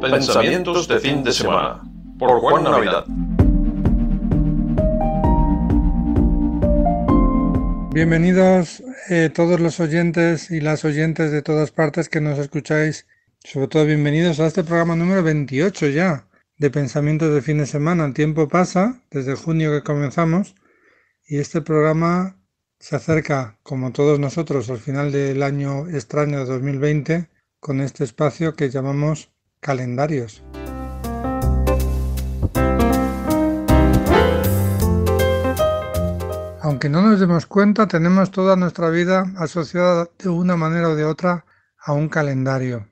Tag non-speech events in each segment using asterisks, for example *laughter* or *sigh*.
Pensamientos de fin de semana por Juan Navidad. Bienvenidos eh, todos los oyentes y las oyentes de todas partes que nos escucháis. Sobre todo bienvenidos a este programa número 28 ya de Pensamientos de fin de semana. El tiempo pasa desde junio que comenzamos y este programa se acerca, como todos nosotros, al final del año extraño de 2020 con este espacio que llamamos calendarios. Aunque no nos demos cuenta, tenemos toda nuestra vida asociada de una manera o de otra a un calendario.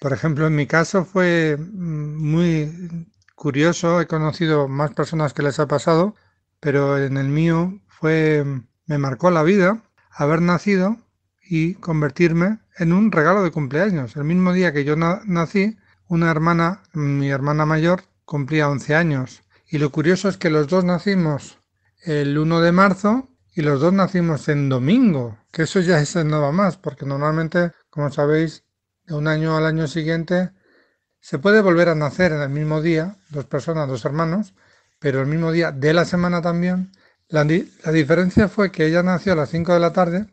Por ejemplo, en mi caso fue mm, muy curioso, he conocido más personas que les ha pasado, pero en el mío fue me marcó la vida haber nacido y convertirme en un regalo de cumpleaños. El mismo día que yo nací, una hermana, mi hermana mayor, cumplía 11 años. Y lo curioso es que los dos nacimos el 1 de marzo y los dos nacimos en domingo, que eso ya es nada más, porque normalmente, como sabéis, de un año al año siguiente se puede volver a nacer en el mismo día, dos personas, dos hermanos, pero el mismo día de la semana también. La, la diferencia fue que ella nació a las 5 de la tarde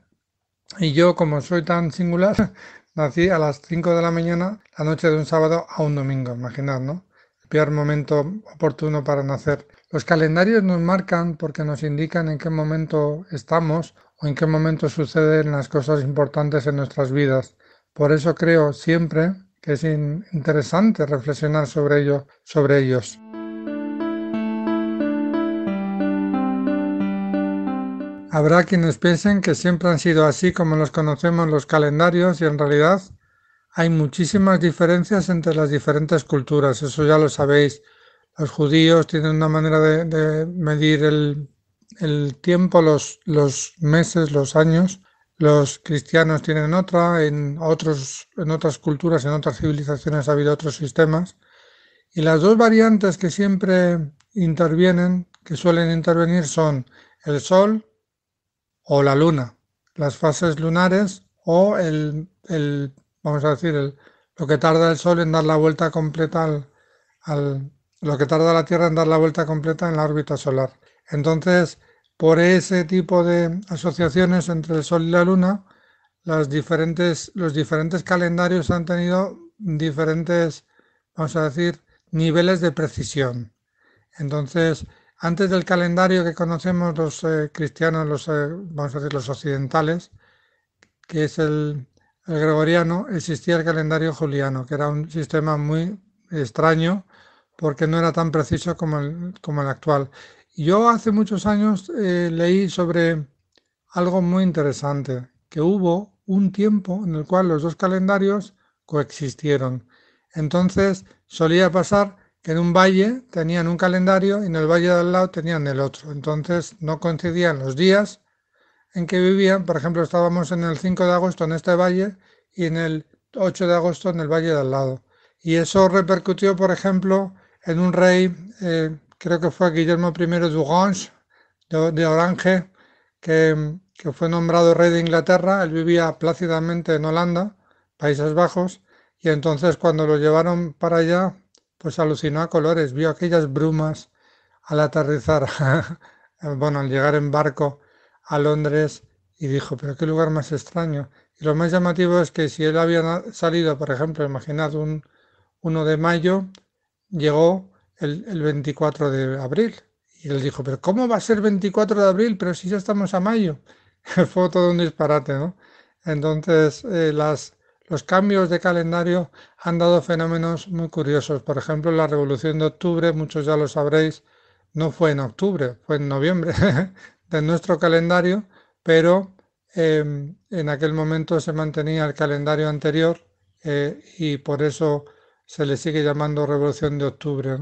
y yo, como soy tan singular, Nací a las 5 de la mañana, la noche de un sábado a un domingo, imaginad, ¿no? El peor momento oportuno para nacer. Los calendarios nos marcan porque nos indican en qué momento estamos o en qué momento suceden las cosas importantes en nuestras vidas. Por eso creo siempre que es interesante reflexionar sobre ello, sobre ellos. Habrá quienes piensen que siempre han sido así como los conocemos los calendarios y en realidad hay muchísimas diferencias entre las diferentes culturas, eso ya lo sabéis. Los judíos tienen una manera de, medir el, tiempo, los, los, meses, los años. Los cristianos tienen otra, en, otros, en otras culturas, en otras civilizaciones ha habido otros sistemas. Y las dos variantes que siempre intervienen, que suelen intervenir, son el sol o la luna, las fases lunares o el, vamos a decir, el, lo que tarda el Sol en dar la vuelta completa al, lo que tarda la Tierra en dar la vuelta completa en la órbita solar. Entonces, por ese tipo de asociaciones entre el Sol y la Luna, las diferentes, los diferentes calendarios han tenido diferentes, vamos a decir, niveles de precisión. Entonces, antes del calendario que conocemos los eh, cristianos, los, eh, vamos a decir los occidentales, que es el, gregoriano, existía el calendario juliano, que era un sistema muy extraño porque no era tan preciso como el, como el actual. Yo hace muchos años eh, leí sobre algo muy interesante, que hubo un tiempo en el cual los dos calendarios coexistieron. Entonces solía pasar en un valle tenían un calendario y en el valle de al lado tenían el otro. Entonces no coincidían los días en que vivían. Por ejemplo, estábamos en el 5 de agosto en este valle y en el 8 de agosto en el valle de al lado. Y eso repercutió, por ejemplo, en un rey, eh, creo que fue Guillermo I de Orange, de, Orange que, que fue nombrado rey de Inglaterra. Él vivía plácidamente en Holanda, Países Bajos, y entonces cuando lo llevaron para allá, pues alucinó a colores, vio aquellas brumas al aterrizar, *laughs* bueno, al llegar en barco a Londres y dijo, pero qué lugar más extraño. Y lo más llamativo es que si él había salido, por ejemplo, imaginad un 1 de mayo, llegó el, 24 de abril. Y él dijo, pero ¿cómo va a ser 24 de abril? Pero si ya estamos a mayo. *laughs* Fue todo un disparate, ¿no? Entonces, eh, las los cambios de calendario han dado fenómenos muy curiosos. Por ejemplo, la revolución de octubre, muchos ya lo sabréis, no fue en octubre, fue en noviembre *laughs* de nuestro calendario, pero em, en aquel momento se mantenía el calendario anterior eh, y por eso se le sigue llamando revolución de octubre.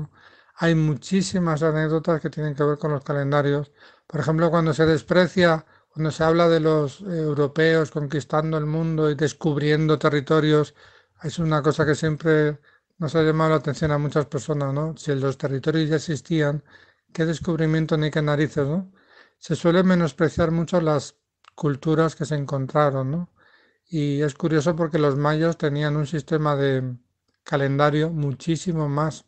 Hay muchísimas anécdotas que tienen que ver con los calendarios. Por ejemplo, cuando se desprecia cuando se habla de los europeos conquistando el mundo y descubriendo territorios, es una cosa que siempre nos ha llamado la atención a muchas personas, ¿no? Si los territorios ya existían, qué descubrimiento ni qué narices, ¿no? Se suele menospreciar mucho las culturas que se encontraron, ¿no? Y es curioso porque los mayos tenían un sistema de calendario muchísimo más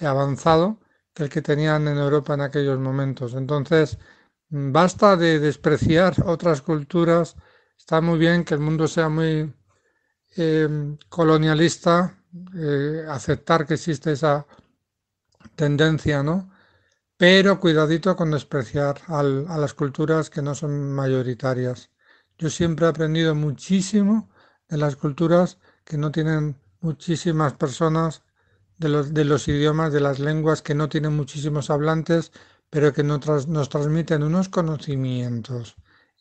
avanzado que el que tenían en Europa en aquellos momentos. Entonces, Basta de despreciar otras culturas. Está muy bien que el mundo sea muy em, colonialista, eh, aceptar que existe esa tendencia, ¿no? Pero cuidadito con despreciar a las culturas que no son mayoritarias. Yo siempre he aprendido muchísimo de las culturas que no tienen muchísimas personas, de los idiomas, de las lenguas que no tienen muchísimos hablantes pero que nos, transmiten unos conocimientos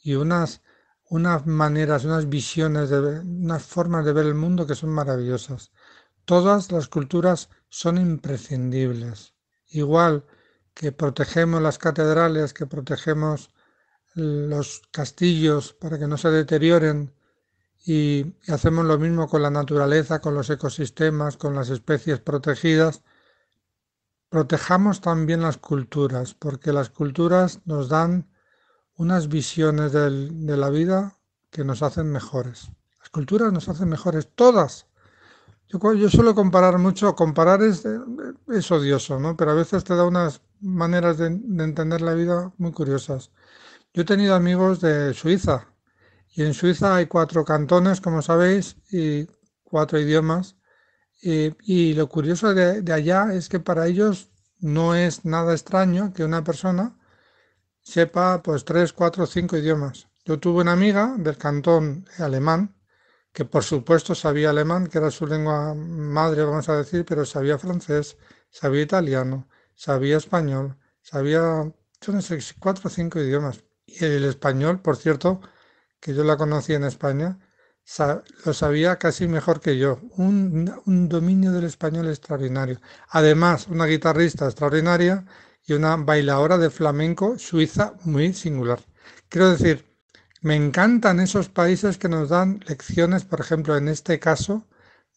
y unas, unas maneras, unas visiones, unas formas de ver el mundo que son maravillosas. Todas las culturas son imprescindibles. Igual que protegemos las catedrales, que protegemos los castillos para que no se deterioren y hacemos lo mismo con la naturaleza, con los ecosistemas, con las especies protegidas, Protejamos también las culturas, porque las culturas nos dan unas visiones de la vida que nos hacen mejores. Las culturas nos hacen mejores, todas. Yo, suelo comparar mucho, comparar es, es, odioso, ¿no? pero a veces te da unas maneras de entender la vida muy curiosas. Yo he tenido amigos de Suiza, y en Suiza hay cuatro cantones, como sabéis, y cuatro idiomas. Eh, y lo curioso de, allá es que para ellos no es nada extraño que una persona sepa pues tres, cuatro, cinco idiomas. Yo tuve una amiga del cantón alemán, que por supuesto sabía alemán, que era su lengua madre, vamos a decir, pero sabía francés, sabía italiano, sabía español, sabía, yo no sé, cuatro o cinco idiomas. Y el español, por cierto, que yo la conocí en España, lo sabía casi mejor que yo. Un, un, dominio del español extraordinario. Además, una guitarrista extraordinaria y una bailadora de flamenco suiza muy singular. Quiero decir, me encantan esos países que nos dan lecciones, por ejemplo, en este caso,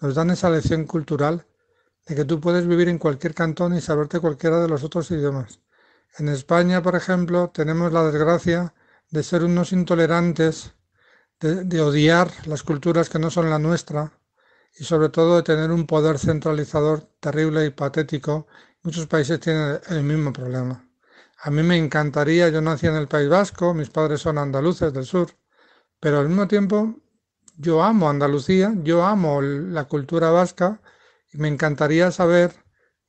nos dan esa lección cultural de que tú puedes vivir en cualquier cantón y saberte cualquiera de los otros idiomas. En España, por ejemplo, tenemos la desgracia de ser unos intolerantes de, odiar las culturas que no son la nuestra y sobre todo de tener un poder centralizador terrible y patético. Muchos países tienen el mismo problema. A mí me encantaría, yo nací en el País Vasco, mis padres son andaluces del sur, pero al mismo tiempo yo amo Andalucía, yo amo la cultura vasca y me encantaría saber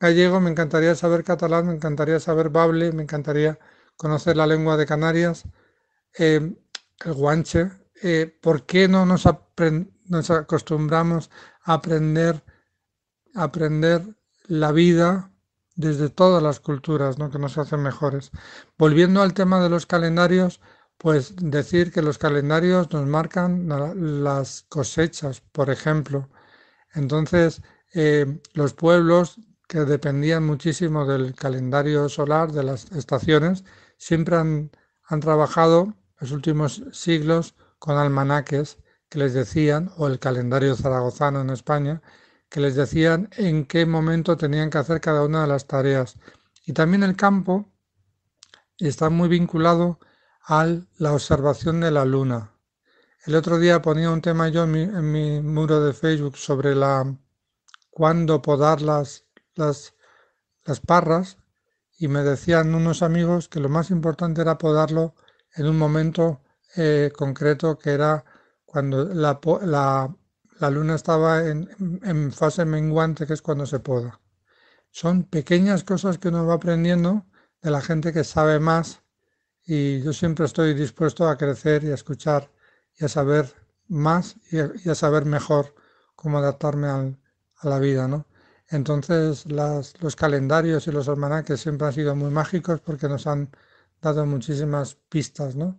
gallego, me encantaría saber catalán, me encantaría saber bable, me encantaría conocer la lengua de Canarias, eh, el guanche, eh, ¿por qué no nos, acostumbramos a aprender, aprender la vida desde todas las culturas que nos hacen mejores? Volviendo al tema de los calendarios, pues decir que los calendarios nos marcan las cosechas, por ejemplo. Entonces, eh, los pueblos que dependían muchísimo del calendario solar, de las estaciones, siempre han, han trabajado los últimos siglos con almanaques que les decían, o el calendario zaragozano en España, que les decían en qué momento tenían que hacer cada una de las tareas. Y también el campo está muy vinculado a la observación de la luna. El otro día ponía un tema yo en mi, muro de Facebook sobre la cuándo podar las, las, las parras y me decían unos amigos que lo más importante era podarlo en un momento eh, concreto que era cuando la, luna estaba en, fase menguante, que es cuando se poda. Son pequeñas cosas que uno va aprendiendo de la gente que sabe más y yo siempre estoy dispuesto a crecer y a escuchar y a saber más y a, saber mejor cómo adaptarme a la vida, ¿no? Entonces los calendarios y los almanaques siempre han sido muy mágicos porque nos han dado muchísimas pistas, ¿no?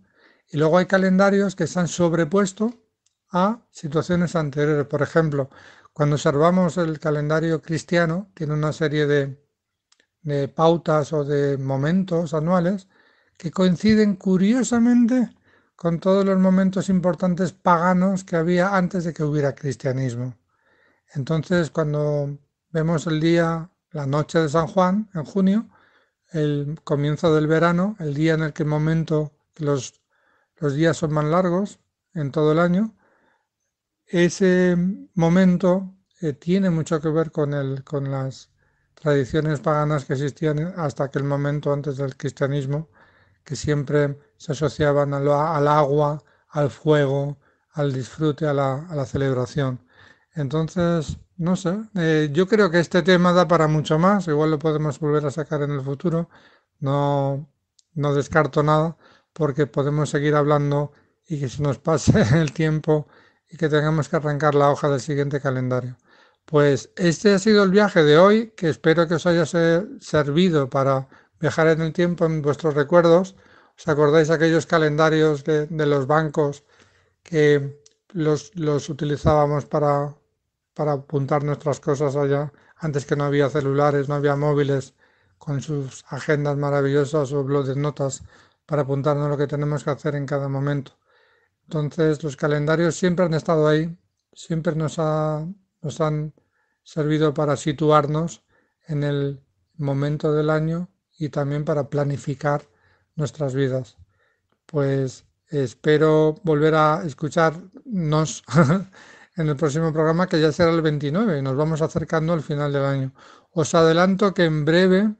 Y luego hay calendarios que se han sobrepuesto a situaciones anteriores. Por ejemplo, cuando observamos el calendario cristiano, tiene una serie de, pautas o de momentos anuales que coinciden curiosamente con todos los momentos importantes paganos que había antes de que hubiera cristianismo. Entonces, cuando vemos el día, la noche de San Juan, en junio, el comienzo del verano, el día en el que el momento que los los días son más largos en todo el año, ese momento eh, tiene mucho que ver con, con las tradiciones paganas que existían hasta aquel momento antes del cristianismo, que siempre se asociaban al, agua, al fuego, al disfrute, a la, celebración. Entonces, no sé, eh, yo creo que este tema da para mucho más, igual lo podemos volver a sacar en el futuro, no, no descarto nada, porque podemos seguir hablando y que se nos pase *laughs* el tiempo y que tengamos que arrancar la hoja del siguiente calendario. Pues este ha sido el viaje de hoy, que espero que os haya servido para viajar en el tiempo en vuestros recuerdos. ¿Os acordáis aquellos calendarios de, los bancos que los, utilizábamos para, para apuntar nuestras cosas allá? Antes que no había celulares, no había móviles, con sus agendas maravillosas o bloques de notas para apuntarnos lo que tenemos que hacer en cada momento. Entonces, los calendarios siempre han estado ahí, siempre nos, nos han servido para situarnos en el momento del año y también para planificar nuestras vidas. Pues espero volver a escucharnos *laughs* en el próximo programa que ya será el 29 y nos vamos acercando al final del año. Os adelanto que en breve,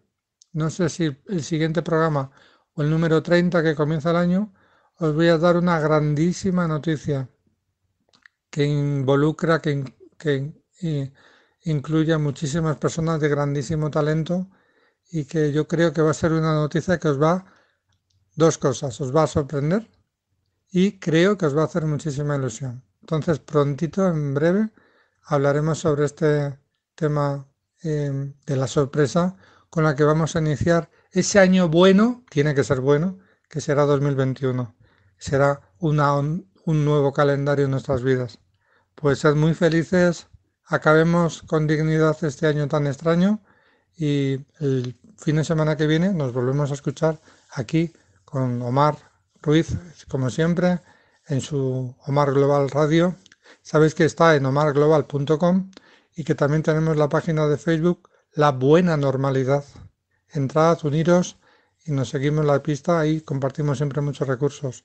no sé si el siguiente programa el número 30 que comienza el año, os voy a dar una grandísima noticia que involucra, que, incluye a muchísimas personas de grandísimo talento y que yo creo que va a ser una noticia que os va dos cosas, os va a sorprender y creo que os va a hacer muchísima ilusión. Entonces, prontito, en breve, hablaremos sobre este tema eh, de la sorpresa con la que vamos a iniciar ese año bueno, tiene que ser bueno, que será 2021. Será un, un nuevo calendario en nuestras vidas. Pues sed muy felices, acabemos con dignidad este año tan extraño y el fin de semana que viene nos volvemos a escuchar aquí con Omar Ruiz, como siempre, en su Omar Global Radio. Sabéis que está en omarglobal.com y que también tenemos la página de Facebook La Buena Normalidad entrad, uniros y nos seguimos la pista. y compartimos siempre muchos recursos.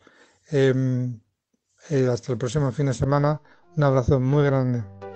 Em, eh, hasta el próximo fin de semana. Un abrazo muy grande.